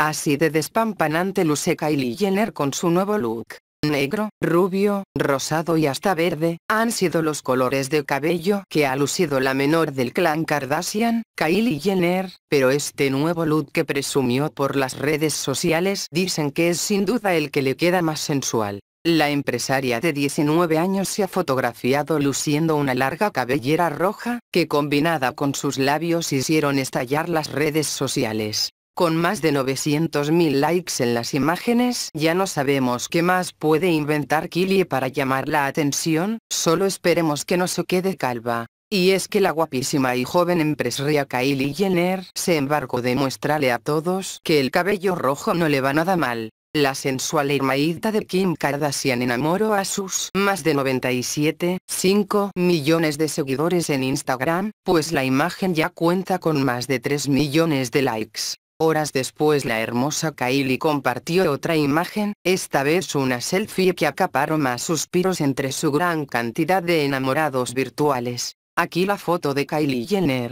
Así de despampanante luce Kylie Jenner con su nuevo look. Negro, rubio, rosado y hasta verde, han sido los colores de cabello que ha lucido la menor del clan Kardashian, Kylie Jenner, pero este nuevo look que presumió por las redes sociales dicen que es sin duda el que le queda más sensual. La empresaria de 19 años se ha fotografiado luciendo una larga cabellera roja, que combinada con sus labios hicieron estallar las redes sociales. Con más de 900.000 likes en las imágenes ya no sabemos qué más puede inventar Kylie para llamar la atención, solo esperemos que no se quede calva. Y es que la guapísima y joven empresaria Kylie Jenner se embarcó de mostrarle a todos que el cabello rojo no le va nada mal. La sensual hermanita de Kim Kardashian enamoró a sus más de 97,5 millones de seguidores en Instagram, pues la imagen ya cuenta con más de 3 millones de likes. Horas después la hermosa Kylie compartió otra imagen, esta vez una selfie que acaparó más suspiros entre su gran cantidad de enamorados virtuales. Aquí la foto de Kylie Jenner,